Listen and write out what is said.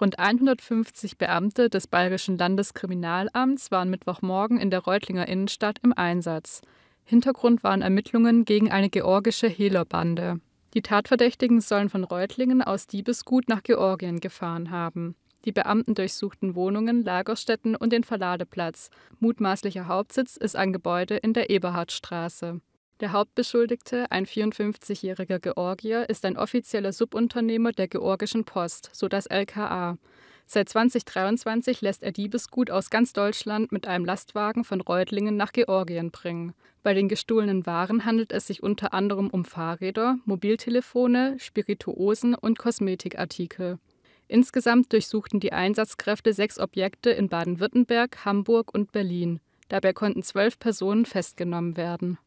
Rund 150 Beamte des Bayerischen Landeskriminalamts waren Mittwochmorgen in der Reutlinger Innenstadt im Einsatz. Hintergrund waren Ermittlungen gegen eine georgische Hehlerbande. Die Tatverdächtigen sollen von Reutlingen aus Diebesgut nach Georgien gefahren haben. Die Beamten durchsuchten Wohnungen, Lagerstätten und den Verladeplatz. Mutmaßlicher Hauptsitz ist ein Gebäude in der Eberhardstraße. Der Hauptbeschuldigte, ein 54-jähriger Georgier, ist ein offizieller Subunternehmer der georgischen Post, so das LKA. Seit 2023 lässt er Diebesgut aus ganz Deutschland mit einem Lastwagen von Reutlingen nach Georgien bringen. Bei den gestohlenen Waren handelt es sich unter anderem um Fahrräder, Mobiltelefone, Spirituosen und Kosmetikartikel. Insgesamt durchsuchten die Einsatzkräfte sechs Objekte in Baden-Württemberg, Hamburg und Berlin. Dabei konnten zwölf Personen festgenommen werden.